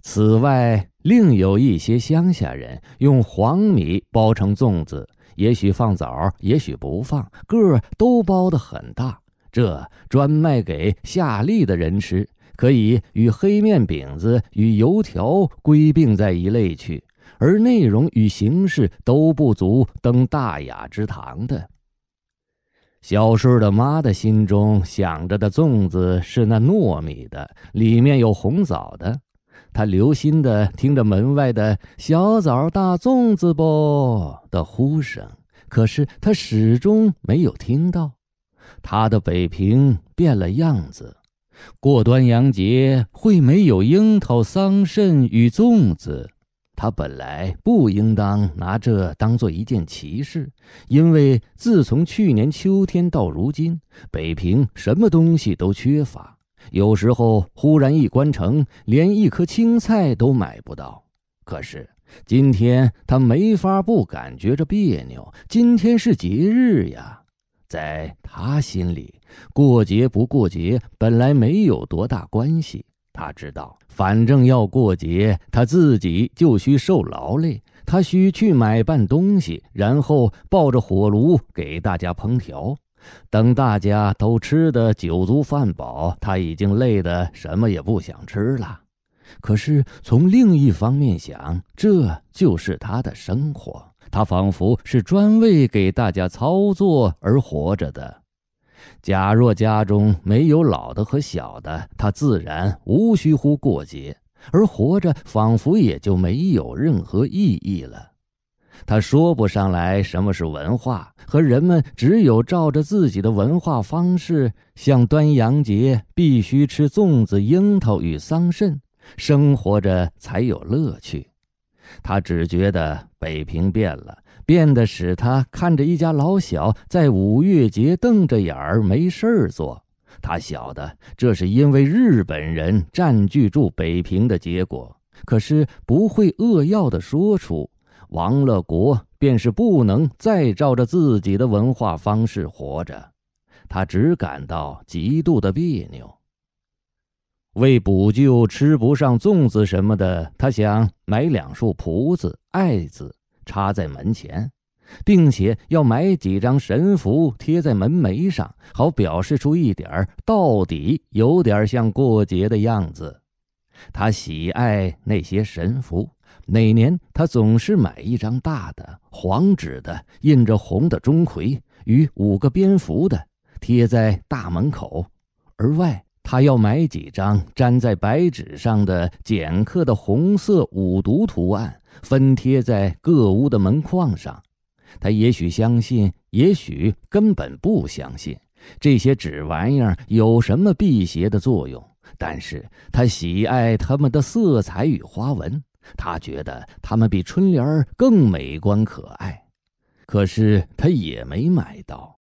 此外。另有一些乡下人用黄米包成粽子，也许放枣，也许不放，个儿都包的很大。这专卖给夏利的人吃，可以与黑面饼子与油条归并在一类去，而内容与形式都不足登大雅之堂的。小顺的妈的心中想着的粽子是那糯米的，里面有红枣的。他留心的听着门外的小枣大粽子啵的呼声，可是他始终没有听到。他的北平变了样子，过端阳节会没有樱桃、桑葚与粽子？他本来不应当拿这当做一件奇事，因为自从去年秋天到如今，北平什么东西都缺乏。有时候忽然一关城，连一棵青菜都买不到。可是今天他没法不感觉着别扭。今天是节日呀，在他心里，过节不过节本来没有多大关系。他知道，反正要过节，他自己就需受劳累，他需去买办东西，然后抱着火炉给大家烹调。等大家都吃得酒足饭饱，他已经累得什么也不想吃了。可是从另一方面想，这就是他的生活。他仿佛是专为给大家操作而活着的。假若家中没有老的和小的，他自然无需乎过节，而活着仿佛也就没有任何意义了。他说不上来什么是文化，和人们只有照着自己的文化方式，像端阳节必须吃粽子、樱桃与桑葚，生活着才有乐趣。他只觉得北平变了，变得使他看着一家老小在五月节瞪着眼儿没事儿做。他晓得这是因为日本人占据住北平的结果，可是不会扼要的说出。亡了国，便是不能再照着自己的文化方式活着，他只感到极度的别扭。为补救吃不上粽子什么的，他想买两束蒲子、艾子插在门前，并且要买几张神符贴在门楣上，好表示出一点儿到底有点像过节的样子。他喜爱那些神符。每年，他总是买一张大的黄纸的，印着红的钟馗与五个蝙蝠的，贴在大门口。而外，他要买几张粘在白纸上的剪刻的红色五毒图案，分贴在各屋的门框上。他也许相信，也许根本不相信这些纸玩意儿有什么辟邪的作用，但是他喜爱它们的色彩与花纹。他觉得他们比春联更美观可爱，可是他也没买到。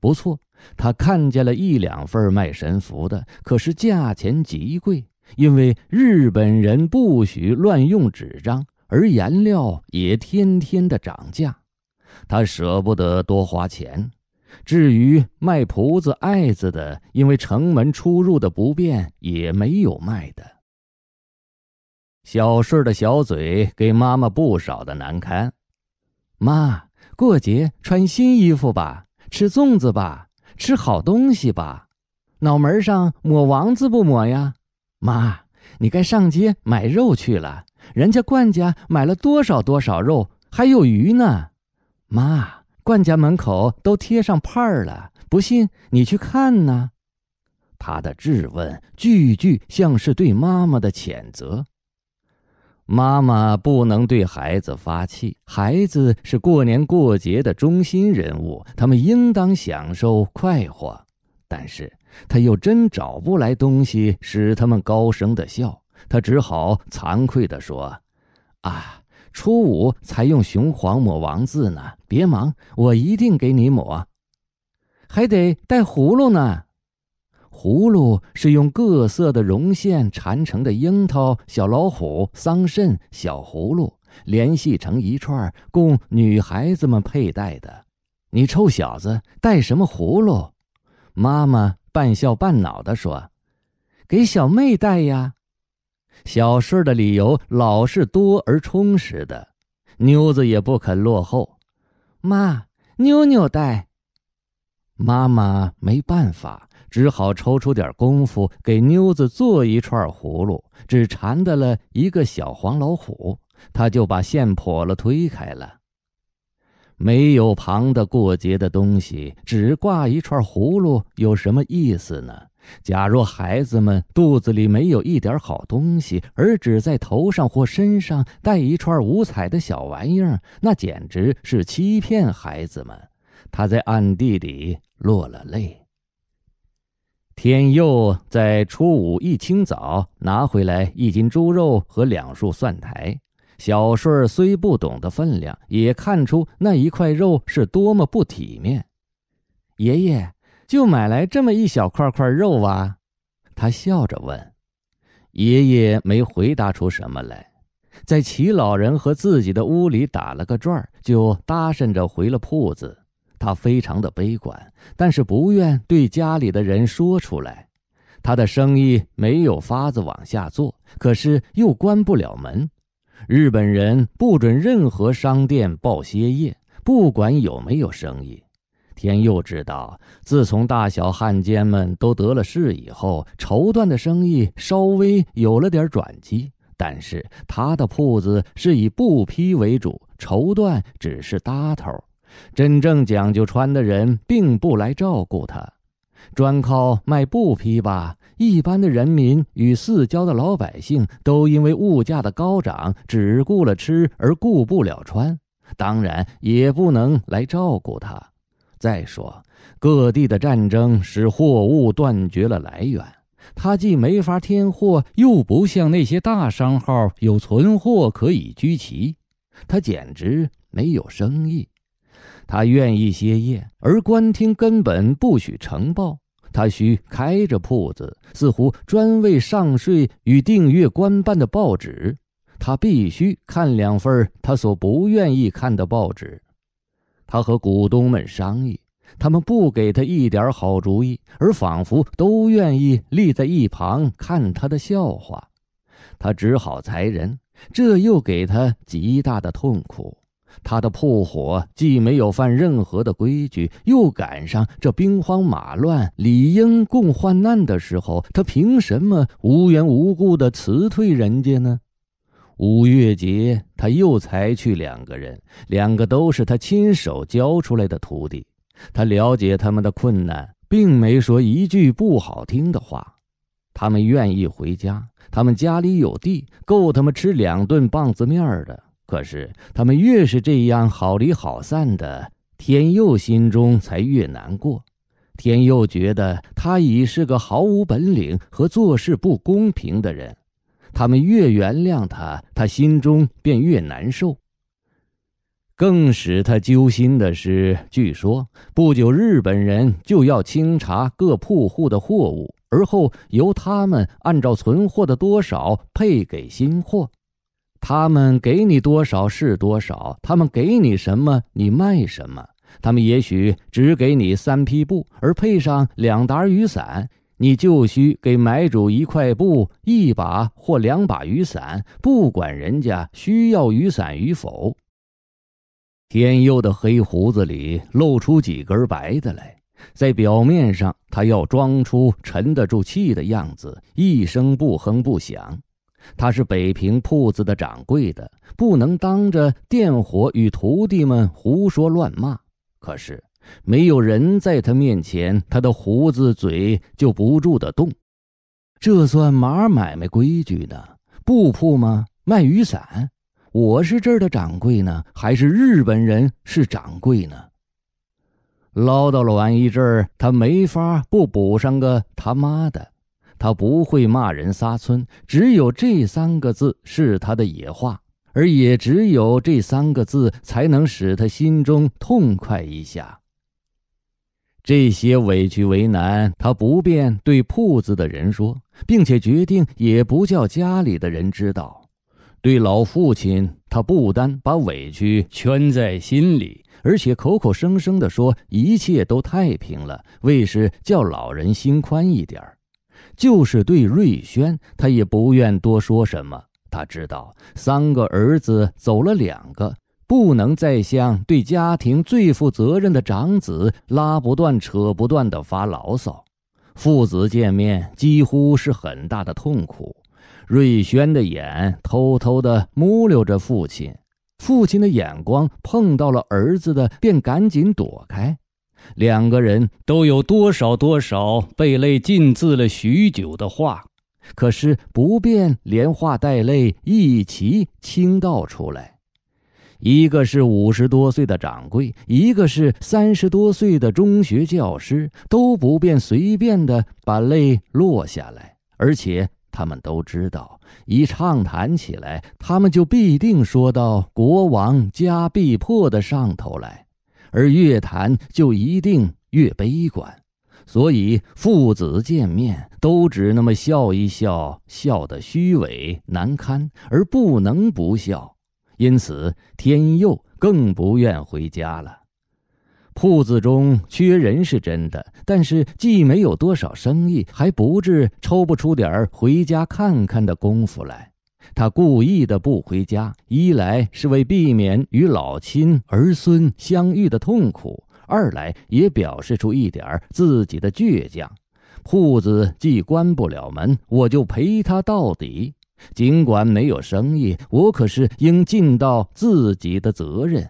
不错，他看见了一两份卖神符的，可是价钱极贵，因为日本人不许乱用纸张，而颜料也天天的涨价。他舍不得多花钱。至于卖菩子、爱子的，因为城门出入的不便，也没有卖的。小顺儿的小嘴给妈妈不少的难堪。妈，过节穿新衣服吧，吃粽子吧，吃好东西吧。脑门上抹王字不抹呀？妈，你该上街买肉去了。人家冠家买了多少多少肉，还有鱼呢。妈，冠家门口都贴上牌儿了，不信你去看呢。他的质问句句像是对妈妈的谴责。妈妈不能对孩子发气，孩子是过年过节的中心人物，他们应当享受快活。但是他又真找不来东西使他们高声的笑，他只好惭愧的说：“啊，初五才用雄黄抹王字呢，别忙，我一定给你抹，还得带葫芦呢。”葫芦是用各色的绒线缠成的樱桃、小老虎、桑葚、小葫芦，联系成一串，供女孩子们佩戴的。你臭小子，戴什么葫芦？妈妈半笑半恼地说：“给小妹戴呀。”小顺的理由老是多而充实的，妞子也不肯落后。妈，妞妞戴。妈妈没办法。只好抽出点功夫给妞子做一串葫芦，只缠得了一个小黄老虎，他就把线破了，推开了。没有旁的过节的东西，只挂一串葫芦有什么意思呢？假若孩子们肚子里没有一点好东西，而只在头上或身上带一串五彩的小玩意儿，那简直是欺骗孩子们。他在暗地里落了泪。天佑在初五一清早拿回来一斤猪肉和两束蒜苔。小顺儿虽不懂得分量，也看出那一块肉是多么不体面。爷爷就买来这么一小块块肉啊？他笑着问。爷爷没回答出什么来，在齐老人和自己的屋里打了个转儿，就搭讪着回了铺子。他非常的悲观，但是不愿对家里的人说出来。他的生意没有法子往下做，可是又关不了门。日本人不准任何商店报歇业，不管有没有生意。天佑知道，自从大小汉奸们都得了势以后，绸缎的生意稍微有了点转机。但是他的铺子是以布匹为主，绸缎只是搭头。真正讲究穿的人，并不来照顾他，专靠卖布匹吧。一般的人民与四郊的老百姓，都因为物价的高涨，只顾了吃而顾不了穿，当然也不能来照顾他。再说，各地的战争使货物断绝了来源，他既没法添货，又不像那些大商号有存货可以居奇，他简直没有生意。他愿意歇业，而官厅根本不许呈报。他需开着铺子，似乎专为上税与订阅官办的报纸。他必须看两份他所不愿意看的报纸。他和股东们商议，他们不给他一点好主意，而仿佛都愿意立在一旁看他的笑话。他只好裁人，这又给他极大的痛苦。他的铺火既没有犯任何的规矩，又赶上这兵荒马乱、理应共患难的时候，他凭什么无缘无故的辞退人家呢？五月节，他又才去两个人，两个都是他亲手教出来的徒弟，他了解他们的困难，并没说一句不好听的话。他们愿意回家，他们家里有地，够他们吃两顿棒子面的。可是他们越是这样好离好散的，天佑心中才越难过。天佑觉得他已是个毫无本领和做事不公平的人，他们越原谅他，他心中便越难受。更使他揪心的是，据说不久日本人就要清查各铺户的货物，而后由他们按照存货的多少配给新货。他们给你多少是多少，他们给你什么你卖什么。他们也许只给你三匹布，而配上两打雨伞，你就需给买主一块布、一把或两把雨伞，不管人家需要雨伞与否。天佑的黑胡子里露出几根白的来，在表面上他要装出沉得住气的样子，一声不哼不响。他是北平铺子的掌柜的，不能当着店伙与徒弟们胡说乱骂。可是，没有人在他面前，他的胡子嘴就不住的动。这算马买卖规矩呢？布铺吗？卖雨伞？我是这儿的掌柜呢，还是日本人是掌柜呢？唠叨了完一阵儿，他没法不补上个他妈的。他不会骂人撒村，只有这三个字是他的野话，而也只有这三个字才能使他心中痛快一下。这些委屈为难，他不便对铺子的人说，并且决定也不叫家里的人知道。对老父亲，他不单把委屈圈在心里，而且口口声声的说一切都太平了，为是叫老人心宽一点儿。就是对瑞轩，他也不愿多说什么。他知道三个儿子走了两个，不能再像对家庭最负责任的长子拉不断、扯不断的发牢骚。父子见面几乎是很大的痛苦。瑞轩的眼偷偷的摸溜着父亲，父亲的眼光碰到了儿子的，便赶紧躲开。两个人都有多少多少被泪浸渍了许久的话，可是不便连话带泪一齐倾倒出来。一个是五十多岁的掌柜，一个是三十多岁的中学教师，都不便随便的把泪落下来。而且他们都知道，一畅谈起来，他们就必定说到国亡家必破的上头来。而越谈就一定越悲观，所以父子见面都只那么笑一笑，笑得虚伪难堪，而不能不笑。因此，天佑更不愿回家了。铺子中缺人是真的，但是既没有多少生意，还不至抽不出点儿回家看看的功夫来。他故意的不回家，一来是为避免与老亲儿孙相遇的痛苦，二来也表示出一点自己的倔强。铺子既关不了门，我就陪他到底。尽管没有生意，我可是应尽到自己的责任。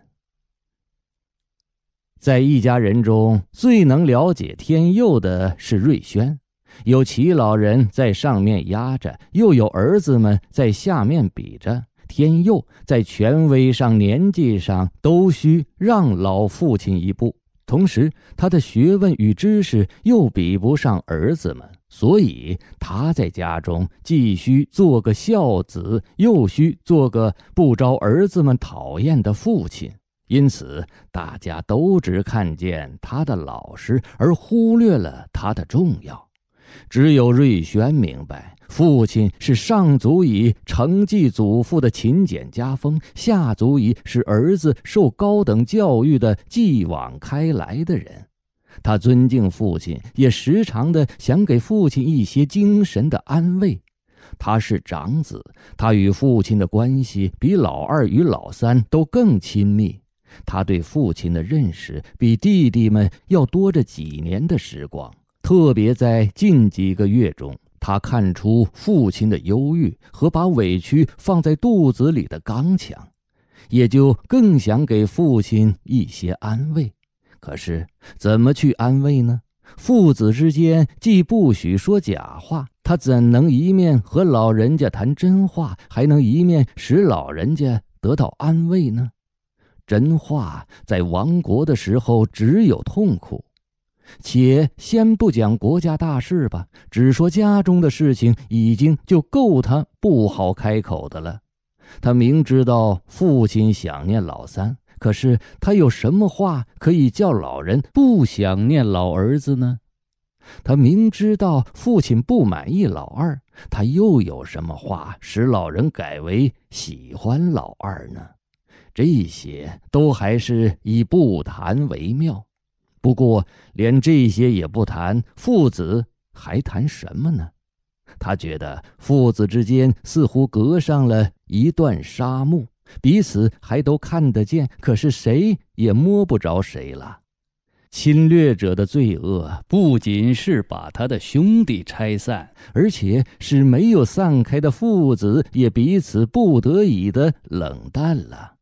在一家人中，最能了解天佑的是瑞宣。有齐老人在上面压着，又有儿子们在下面比着。天佑在权威上、年纪上都需让老父亲一步，同时他的学问与知识又比不上儿子们，所以他在家中既需做个孝子，又需做个不招儿子们讨厌的父亲。因此，大家都只看见他的老实，而忽略了他的重要。只有瑞宣明白，父亲是上足以承继祖父的勤俭家风，下足以使儿子受高等教育的继往开来的人。他尊敬父亲，也时常的想给父亲一些精神的安慰。他是长子，他与父亲的关系比老二与老三都更亲密。他对父亲的认识比弟弟们要多着几年的时光。特别在近几个月中，他看出父亲的忧郁和把委屈放在肚子里的刚强，也就更想给父亲一些安慰。可是怎么去安慰呢？父子之间既不许说假话，他怎能一面和老人家谈真话，还能一面使老人家得到安慰呢？真话在亡国的时候只有痛苦。且先不讲国家大事吧，只说家中的事情，已经就够他不好开口的了。他明知道父亲想念老三，可是他有什么话可以叫老人不想念老儿子呢？他明知道父亲不满意老二，他又有什么话使老人改为喜欢老二呢？这些都还是以不谈为妙。不过，连这些也不谈，父子还谈什么呢？他觉得父子之间似乎隔上了一段沙漠，彼此还都看得见，可是谁也摸不着谁了。侵略者的罪恶不仅是把他的兄弟拆散，而且使没有散开的父子也彼此不得已的冷淡了。